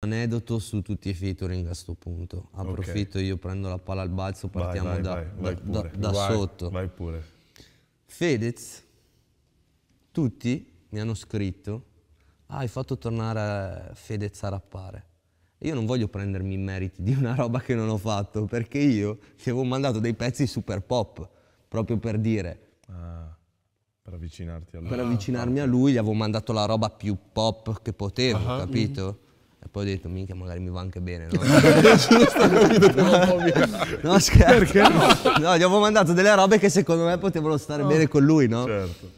aneddoto su tutti i featuring a questo punto. Approfitto, okay. io prendo la palla al balzo, partiamo vai, vai, da, vai, da, da, da sotto. Vai pure. Fedez, tutti mi hanno scritto, ah, hai fatto tornare eh, Fedez a rappare. Io non voglio prendermi i meriti di una roba che non ho fatto, perché io ti avevo mandato dei pezzi super pop, proprio per dire... Ah. Per avvicinarti a lui. Per ah, avvicinarmi a lui gli avevo mandato la roba più pop che potevo, uh ah, -huh. Ah. capito? E poi ho detto, minchia, magari mi va anche bene, no? no, scherzo. Perché no? no? gli avevo mandato delle robe che secondo me potevano stare no. bene con lui, no? Certo.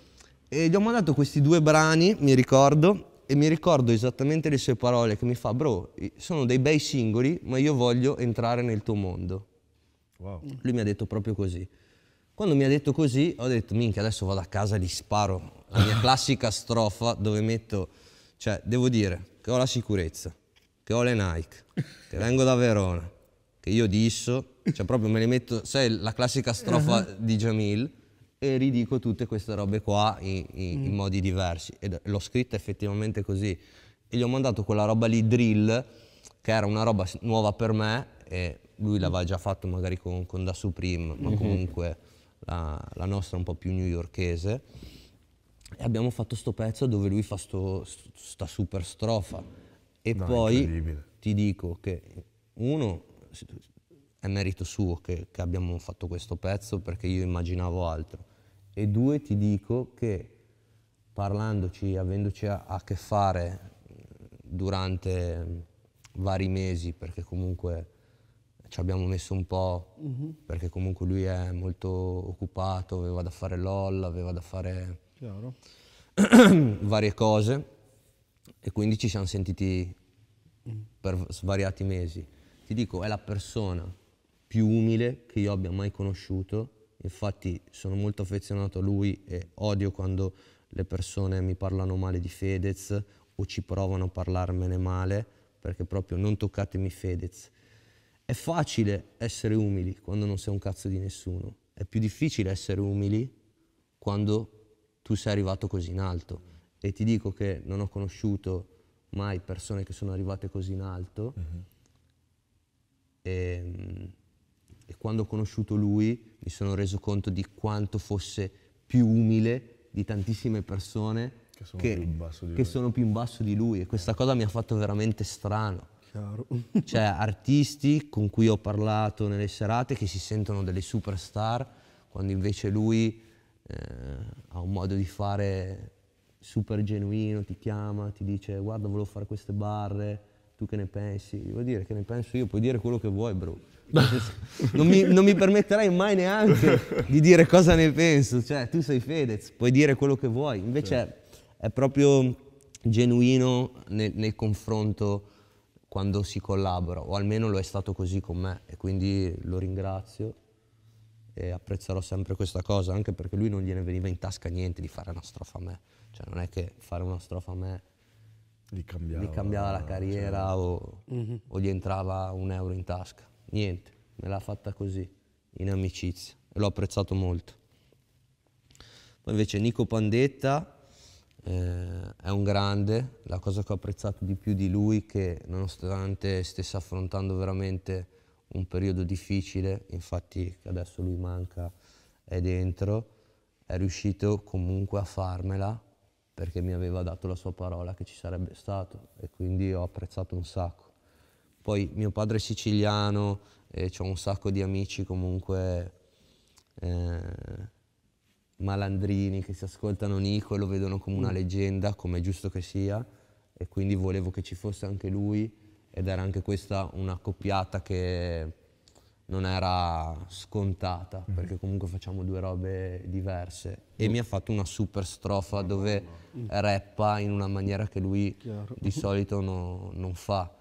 E gli ho mandato questi due brani, mi ricordo, e mi ricordo esattamente le sue parole che mi fa, bro, sono dei bei singoli, ma io voglio entrare nel tuo mondo. Wow. Lui mi ha detto proprio così. Quando mi ha detto così, ho detto, minchia, adesso vado a casa e gli sparo. La mia classica strofa dove metto cioè, devo dire che ho la sicurezza, che ho le Nike, che vengo da Verona, che io disso, cioè proprio me le metto, sai la classica strofa uh-huh. di Jamil, e ridico tutte queste robe qua in, in, mm. in modi diversi. E l'ho scritta effettivamente così. E gli ho mandato quella roba lì, drill, che era una roba nuova per me, e lui l'aveva già fatto magari con, con Da Supreme, ma mm-hmm. comunque la, la nostra un po' più newyorkese e abbiamo fatto sto pezzo dove lui fa sto, sta super strofa e no, poi ti dico che uno è merito suo che, che, abbiamo fatto questo pezzo perché io immaginavo altro e due ti dico che parlandoci, avendoci a, a che fare durante vari mesi perché comunque ci abbiamo messo un po' mm-hmm. perché comunque lui è molto occupato, aveva da fare LOL, aveva da fare Chiaro. varie cose e quindi ci siamo sentiti per svariati mesi. Ti dico, è la persona più umile che io abbia mai conosciuto, infatti sono molto affezionato a lui e odio quando le persone mi parlano male di Fedez o ci provano a parlarmene male, perché proprio non toccatemi Fedez. È facile essere umili quando non sei un cazzo di nessuno, è più difficile essere umili quando tu sei arrivato così in alto. E ti dico che non ho conosciuto mai persone che sono arrivate così in alto. Uh -huh. e, e quando ho conosciuto lui mi sono reso conto di quanto fosse più umile di tantissime persone che sono, che, più, che sono più, in basso di lui e questa cosa mi ha fatto veramente strano. cioè artisti con cui ho parlato nelle serate che si sentono delle superstar quando invece lui eh, ha un modo di fare super genuino, ti chiama, ti dice guarda volevo fare queste barre, tu che ne pensi? Vuol dire che ne penso io, puoi dire quello che vuoi bro. non, mi, non mi permetterai mai neanche di dire cosa ne penso, cioè tu sei Fedez, puoi dire quello che vuoi, invece certo. è, è proprio genuino nel, nel confronto quando si collabora, o almeno lo è stato così con me e quindi lo ringrazio e apprezzerò sempre questa cosa, anche perché lui non gliene veniva in tasca niente di fare una strofa a me. Cioè non è che fare una strofa a me gli cambiava, gli cambiava la carriera cioè... o, mm-hmm. o, gli entrava un euro in tasca. Niente, me l'ha fatta così, in amicizia. E l'ho apprezzato molto. Poi invece Nico Pandetta eh, è un grande, la cosa che ho apprezzato di più di lui che nonostante stesse affrontando veramente un periodo difficile, infatti adesso lui manca, è dentro, è riuscito comunque a farmela perché mi aveva dato la sua parola che ci sarebbe stato e quindi ho apprezzato un sacco. Poi mio padre è siciliano e ho un sacco di amici comunque eh, malandrini che si ascoltano Nico e lo vedono come una mm. leggenda, come è giusto che sia, e quindi volevo che ci fosse anche lui ed era anche questa una coppiata che non era scontata mm. perché comunque facciamo due robe diverse mm. e mi ha fatto una super strofa dove mm. rappa in una maniera che lui Chiaro. di solito no, non fa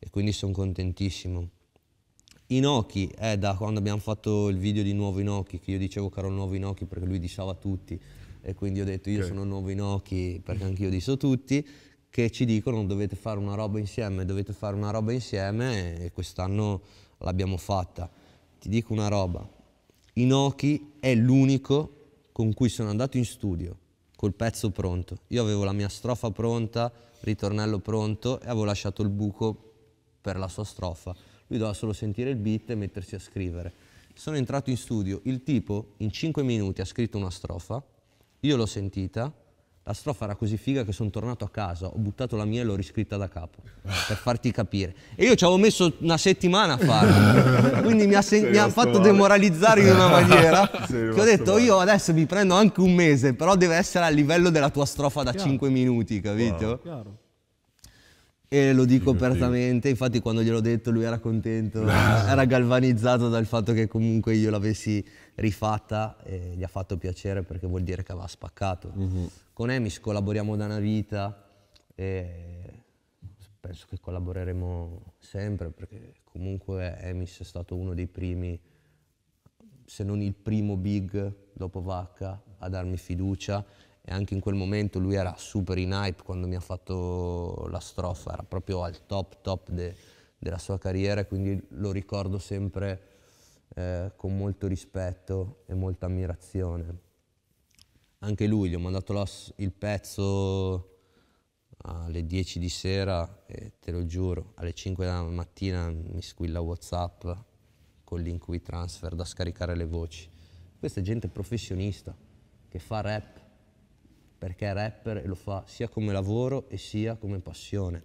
e quindi sono contentissimo. Inoki è eh, da quando abbiamo fatto il video di Nuovo Inoki che io dicevo che ero nuovo Inoki perché lui dissava tutti e quindi ho detto io okay. sono nuovo Inoki perché anch'io disso tutti che ci dicono dovete fare una roba insieme, dovete fare una roba insieme e quest'anno l'abbiamo fatta. Ti dico una roba, Inoki è l'unico con cui sono andato in studio col pezzo pronto. Io avevo la mia strofa pronta, ritornello pronto e avevo lasciato il buco per la sua strofa. Lui doveva solo sentire il beat e mettersi a scrivere. Sono entrato in studio, il tipo in 5 minuti ha scritto una strofa, io l'ho sentita, la strofa era così figa che sono tornato a casa, ho buttato la mia e l'ho riscritta da capo, per farti capire. E io ci avevo messo una settimana a farla, quindi mi, mi hanno fatto male. demoralizzare in una maniera che ho detto male. io adesso mi prendo anche un mese, però deve essere a livello della tua strofa da chiaro. 5 minuti, capito? Wow, chiaro. E lo dico apertamente, infatti quando gliel'ho detto lui era contento, ah. era galvanizzato dal fatto che comunque io l'avessi rifatta e gli ha fatto piacere perché vuol dire che aveva spaccato. Uh-huh. Con Emis collaboriamo da una vita e penso che collaboreremo sempre perché comunque Emis è stato uno dei primi, se non il primo big dopo Vacca, a darmi fiducia e anche in quel momento lui era super in hype quando mi ha fatto la strofa, era proprio al top top de, della sua carriera, quindi lo ricordo sempre eh, con molto rispetto e molta ammirazione. Anche lui gli ho mandato la, il pezzo alle 10 di sera e te lo giuro, alle 5 della mattina mi squilla Whatsapp con l'inqui transfer da scaricare le voci. Questa è gente professionista che fa rap perché è rapper e lo fa sia come lavoro e sia come passione.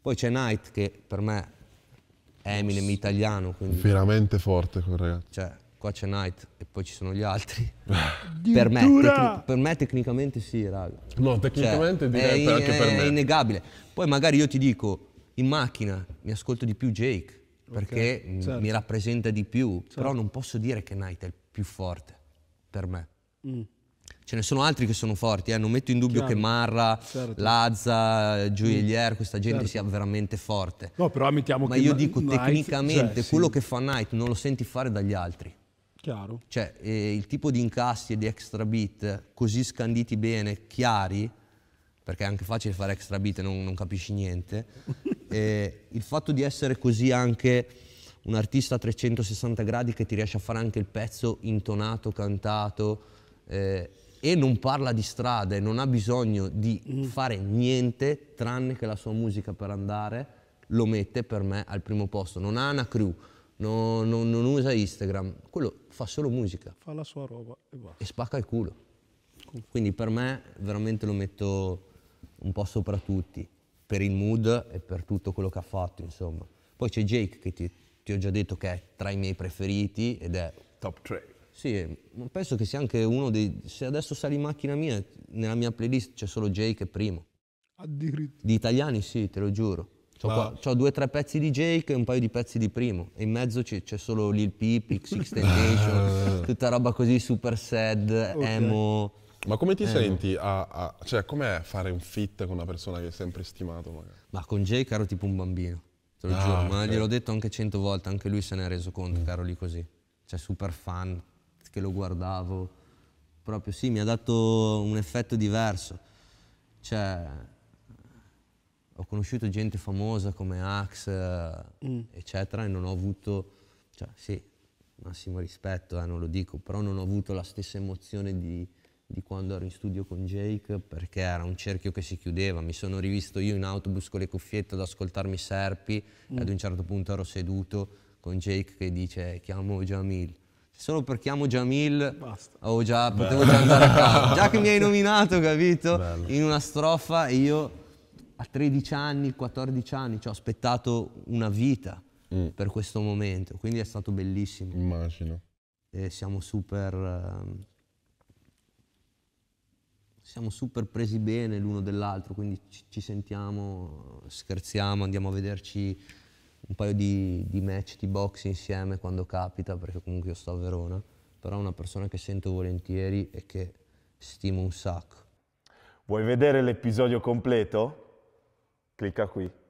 Poi c'è Knight che per me è Eminem italiano. Quindi, Veramente forte quel ragazzo. Cioè, qua c'è Knight e poi ci sono gli altri. per, me, tecnic- per, me, tecnicamente sì, raga. No, tecnicamente cioè, direi è, anche è, per me. È innegabile. Poi magari io ti dico, in macchina mi ascolto di più Jake perché okay, certo. mi rappresenta di più, certo. però non posso dire che Knight è il più forte per me. Mm ce ne sono altri che sono forti, eh? non metto in dubbio Chiaro. che Marra, certo. Lazza, Gioiellier, mm. questa gente certo. sia veramente forte. No, però ammettiamo Ma che io dico Knight, tecnicamente cioè, quello sì. che fa Knight non lo senti fare dagli altri. Chiaro. Cioè eh, il tipo di incassi e di extra beat così scanditi bene, chiari, perché è anche facile fare extra beat e non, non capisci niente, eh, il fatto di essere così anche un artista a 360 gradi che ti riesce a fare anche il pezzo intonato, cantato, eh, e non parla di strada e non ha bisogno di mm. fare niente tranne che la sua musica per andare, lo mette per me al primo posto. Non ha una crew, non, non, non usa Instagram, quello fa solo musica. Fa la sua roba e basta. E spacca il culo. Quindi per me veramente lo metto un po' sopra tutti, per il mood e per tutto quello che ha fatto, insomma. Poi c'è Jake che ti, ti ho già detto che è tra i miei preferiti ed è... Top 3 sì, penso che sia anche uno dei... Se adesso sali in macchina mia, nella mia playlist c'è solo Jake e Primo. Addirittura. Di italiani sì, te lo giuro. C'ho, qua, c'ho, due o tre pezzi di Jake e un paio di pezzi di Primo. E in mezzo c'è, c'è solo Lil Peep, X-Extension, tutta roba così super sad, okay. emo... Ma come ti eh. senti a, a, Cioè, com'è fare un fit con una persona che hai sempre stimato magari? Ma con Jake ero tipo un bambino, te lo ah, giuro. Okay. Ma gliel'ho detto anche cento volte, anche lui se ne è reso conto mm. che ero lì così. Cioè, super fan, che lo guardavo, proprio sì, mi ha dato un effetto diverso. Cioè, ho conosciuto gente famosa come Ax, mm. eccetera, e non ho avuto, cioè sì, massimo rispetto, eh, non lo dico, però non ho avuto la stessa emozione di, di quando ero in studio con Jake perché era un cerchio che si chiudeva. Mi sono rivisto io in autobus con le cuffiette ad ascoltarmi Serpi mm. e ad un certo punto ero seduto con Jake che dice chiamo Jamil solo perché amo Jamil oh, già, potevo già andare a casa. già che mi hai nominato, capito? Bello. In una strofa io a 13 anni, 14 anni, ci ho aspettato una vita mm. per questo momento, quindi è stato bellissimo. Immagino. E siamo super... Um, siamo super presi bene l'uno dell'altro, quindi ci, ci sentiamo, scherziamo, andiamo a vederci un paio di, di, match di box insieme quando capita, perché comunque io sto a Verona, però è una persona che sento volentieri e che stimo un sacco. Vuoi vedere l'episodio completo? Clicca qui.